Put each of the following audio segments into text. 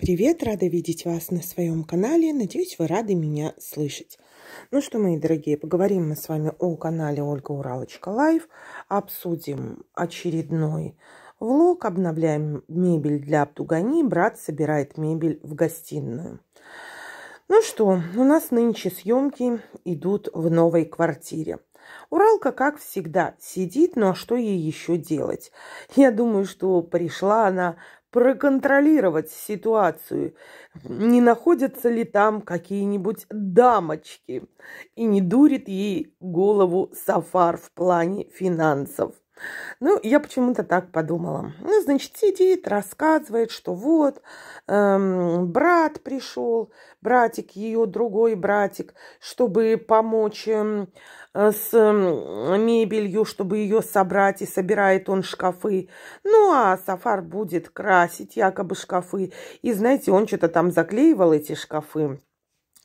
Привет, рада видеть вас на своем канале. Надеюсь, вы рады меня слышать. Ну что, мои дорогие, поговорим мы с вами о канале Ольга Уралочка Лайв. Обсудим очередной влог. Обновляем мебель для Абдугани. Брат собирает мебель в гостиную. Ну что, у нас нынче съемки идут в новой квартире. Уралка, как всегда, сидит, но ну, а что ей еще делать? Я думаю, что пришла она проконтролировать ситуацию, не находятся ли там какие-нибудь дамочки и не дурит ей голову Сафар в плане финансов. Ну, я почему-то так подумала. Ну, значит, сидит, рассказывает, что вот, эм, брат пришел, братик, ее другой братик, чтобы помочь эм, э, с э, мебелью, чтобы ее собрать, и собирает он шкафы. Ну, а Сафар будет красить якобы шкафы. И, знаете, он что-то там заклеивал эти шкафы.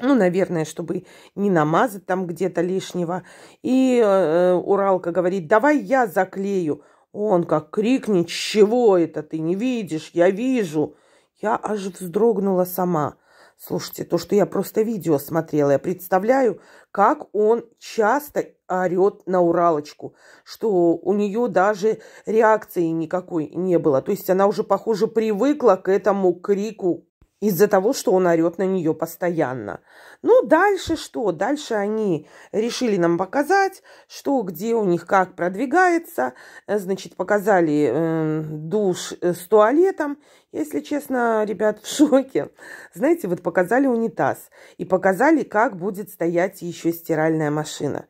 Ну, наверное, чтобы не намазать там где-то лишнего. И э, Уралка говорит, давай я заклею. Он как крикнет, чего это ты не видишь, я вижу. Я аж вздрогнула сама. Слушайте, то, что я просто видео смотрела, я представляю, как он часто орет на Уралочку, что у нее даже реакции никакой не было. То есть она уже, похоже, привыкла к этому крику из-за того, что он орет на нее постоянно. Ну, дальше что? Дальше они решили нам показать, что, где у них как продвигается. Э, значит, показали эм, э, душ с туалетом. Если честно, ребят, в шоке. Знаете, вот показали унитаз и показали, как будет стоять еще стиральная машина.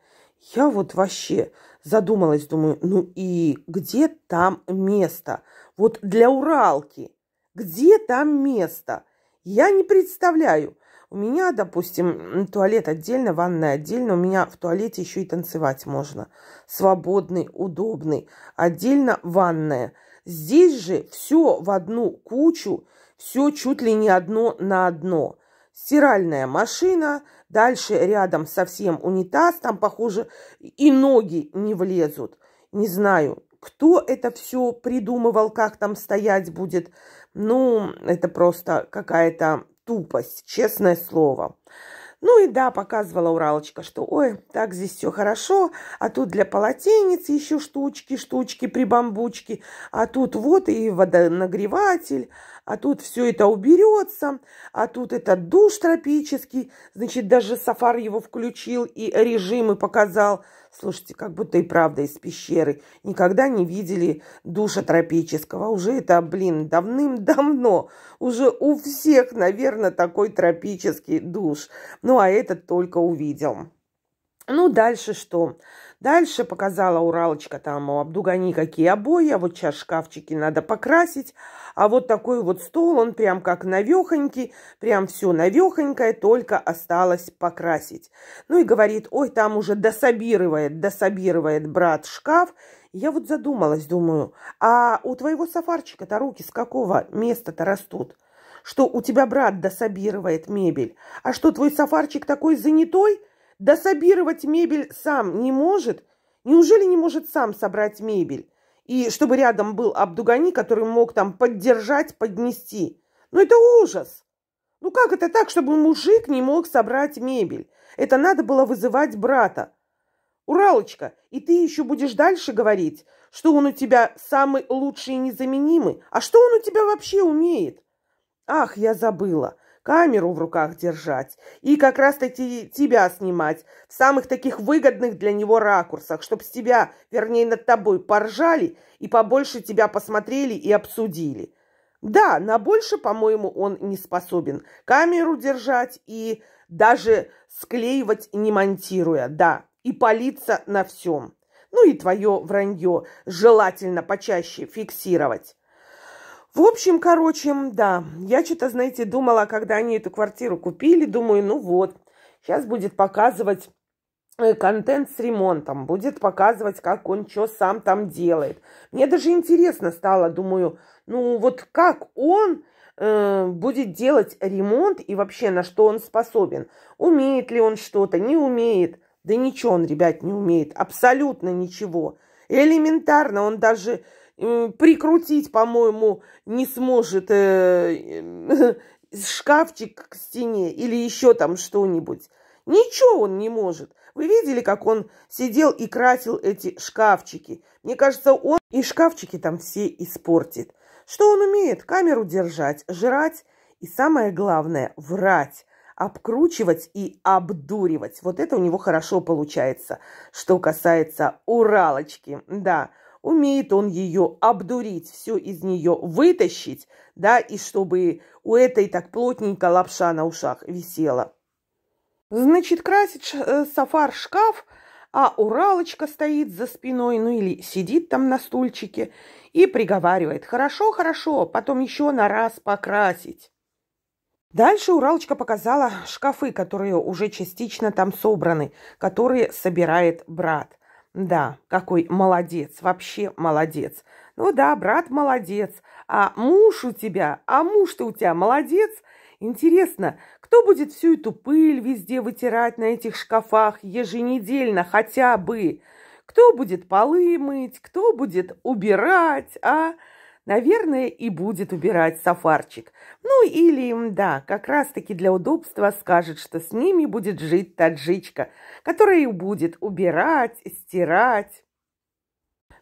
Я вот вообще задумалась, думаю, ну и где там место? Вот для Уралки, где там место? Я не представляю. У меня, допустим, туалет отдельно, ванная отдельно. У меня в туалете еще и танцевать можно. Свободный, удобный. Отдельно ванная. Здесь же все в одну кучу, все чуть ли не одно на одно. Стиральная машина, дальше рядом совсем унитаз, там, похоже, и ноги не влезут. Не знаю, кто это все придумывал, как там стоять будет ну, это просто какая-то тупость, честное слово. Ну и да, показывала Уралочка, что ой, так здесь все хорошо, а тут для полотенец еще штучки, штучки, при бамбучке, а тут вот и водонагреватель, а тут все это уберется, а тут этот душ тропический, значит, даже Сафар его включил и режимы показал. Слушайте, как будто и правда из пещеры. Никогда не видели душа тропического. Уже это, блин, давным-давно. Уже у всех, наверное, такой тропический душ. Ну, а этот только увидел. Ну, дальше что? Что? Дальше показала Уралочка там у Абдугани какие обои, а вот сейчас шкафчики надо покрасить. А вот такой вот стол, он прям как навехонький, прям все навехонькое, только осталось покрасить. Ну и говорит, ой, там уже дособирывает, дособирывает брат шкаф. Я вот задумалась, думаю, а у твоего сафарчика-то руки с какого места-то растут? Что у тебя брат дособирывает мебель? А что, твой сафарчик такой занятой? дособировать мебель сам не может? Неужели не может сам собрать мебель? И чтобы рядом был Абдугани, который мог там поддержать, поднести. Ну это ужас! Ну как это так, чтобы мужик не мог собрать мебель? Это надо было вызывать брата. Уралочка, и ты еще будешь дальше говорить, что он у тебя самый лучший и незаменимый? А что он у тебя вообще умеет? Ах, я забыла камеру в руках держать и как раз-таки тебя снимать в самых таких выгодных для него ракурсах, чтобы с тебя, вернее, над тобой поржали и побольше тебя посмотрели и обсудили. Да, на больше, по-моему, он не способен камеру держать и даже склеивать не монтируя, да, и палиться на всем. Ну и твое вранье желательно почаще фиксировать. В общем, короче, да, я что-то, знаете, думала, когда они эту квартиру купили, думаю, ну вот, сейчас будет показывать э, контент с ремонтом, будет показывать, как он что сам там делает. Мне даже интересно стало, думаю, ну вот как он э, будет делать ремонт и вообще на что он способен. Умеет ли он что-то, не умеет. Да ничего он, ребят, не умеет, абсолютно ничего. Элементарно, он даже Э, прикрутить, по-моему, не сможет э, э, шкафчик к стене или еще там что-нибудь. Ничего он не может. Вы видели, как он сидел и красил эти шкафчики? Мне кажется, он и шкафчики там все испортит. Что он умеет? Камеру держать, жрать и, самое главное, врать обкручивать и обдуривать. Вот это у него хорошо получается, что касается Уралочки. Да, умеет он ее обдурить, все из нее вытащить, да, и чтобы у этой так плотненько лапша на ушах висела. Значит, красит э, сафар шкаф, а Уралочка стоит за спиной, ну или сидит там на стульчике и приговаривает «Хорошо, хорошо, потом еще на раз покрасить». Дальше Уралочка показала шкафы, которые уже частично там собраны, которые собирает брат. Да, какой молодец, вообще молодец. Ну да, брат молодец, а муж у тебя, а муж-то у тебя молодец. Интересно, кто будет всю эту пыль везде вытирать на этих шкафах еженедельно хотя бы? Кто будет полы мыть, кто будет убирать, а? Наверное, и будет убирать сафарчик. Ну или, да, как раз-таки для удобства скажет, что с ними будет жить таджичка, которая и будет убирать, стирать.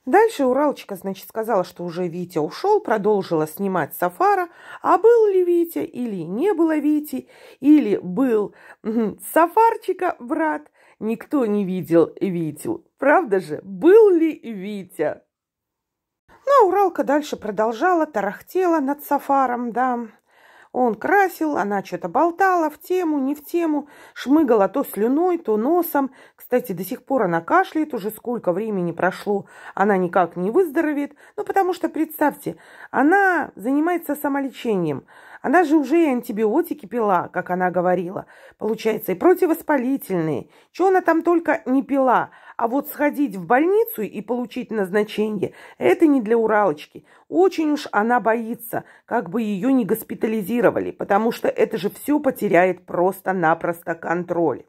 Дальше Уралочка, значит, сказала, что уже Витя ушел, продолжила снимать Сафара. А был ли Витя или не было Вити, или был Сафарчика брат, никто не видел Витю. Правда же, был ли Витя? Ну, а Уралка дальше продолжала, тарахтела над Сафаром, да. Он красил, она что-то болтала в тему, не в тему, шмыгала то слюной, то носом. Кстати, до сих пор она кашляет, уже сколько времени прошло, она никак не выздоровеет. Ну, потому что, представьте, она занимается самолечением. Она же уже и антибиотики пила, как она говорила. Получается, и противовоспалительные. Чего она там только не пила. А вот сходить в больницу и получить назначение – это не для Уралочки. Очень уж она боится, как бы ее не госпитализировали, потому что это же все потеряет просто-напросто контроль.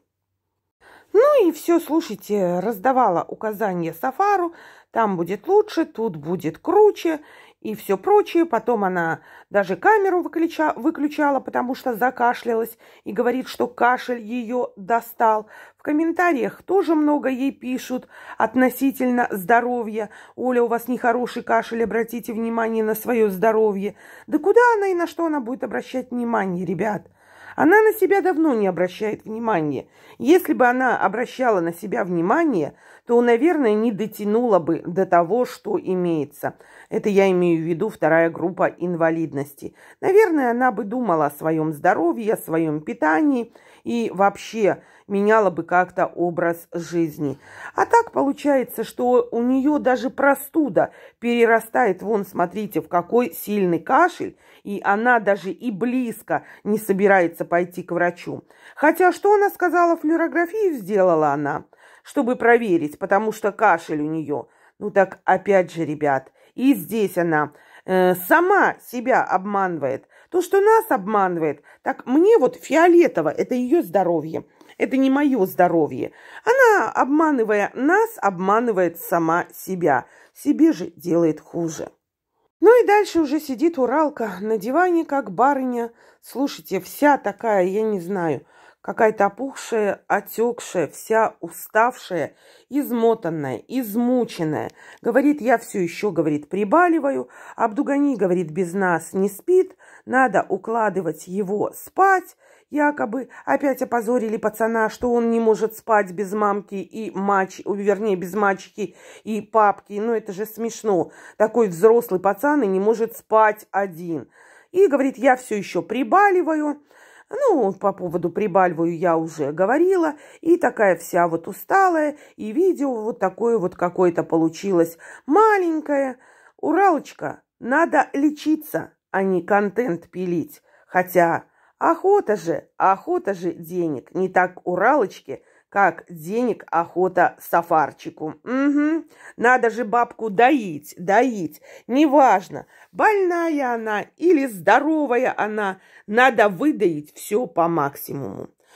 Ну и все, слушайте, раздавала указания Сафару, там будет лучше, тут будет круче, и все прочее. Потом она даже камеру выключа, выключала, потому что закашлялась и говорит, что кашель ее достал. В комментариях тоже много ей пишут относительно здоровья. Оля, у вас нехороший кашель, обратите внимание на свое здоровье. Да куда она и на что она будет обращать внимание, ребят? Она на себя давно не обращает внимания. Если бы она обращала на себя внимание, то, наверное, не дотянула бы до того, что имеется. Это я имею в виду вторая группа инвалидности. Наверное, она бы думала о своем здоровье, о своем питании и вообще меняла бы как-то образ жизни. А так получается, что у нее даже простуда перерастает, вон, смотрите, в какой сильный кашель, и она даже и близко не собирается пойти к врачу. Хотя что она сказала, флюорографию сделала она – чтобы проверить, потому что кашель у нее. Ну так опять же, ребят, и здесь она э, сама себя обманывает. То, что нас обманывает, так мне вот фиолетово, это ее здоровье, это не мое здоровье. Она, обманывая нас, обманывает сама себя. Себе же делает хуже. Ну и дальше уже сидит Уралка на диване, как барыня. Слушайте, вся такая, я не знаю, какая-то опухшая, отекшая, вся уставшая, измотанная, измученная. Говорит, я все еще, говорит, прибаливаю. Абдугани, говорит, без нас не спит, надо укладывать его спать. Якобы опять опозорили пацана, что он не может спать без мамки и мач, вернее, без мачки и папки. Ну, это же смешно. Такой взрослый пацан и не может спать один. И говорит, я все еще прибаливаю. Ну, по поводу Прибальвую я уже говорила, и такая вся вот усталая, и видео вот такое вот какое-то получилось маленькое. Уралочка, надо лечиться, а не контент пилить. Хотя охота же, охота же денег, не так Уралочки как денег охота сафарчику. Угу, надо же бабку доить, доить. Неважно, больная она или здоровая она, надо выдаить все по максимуму.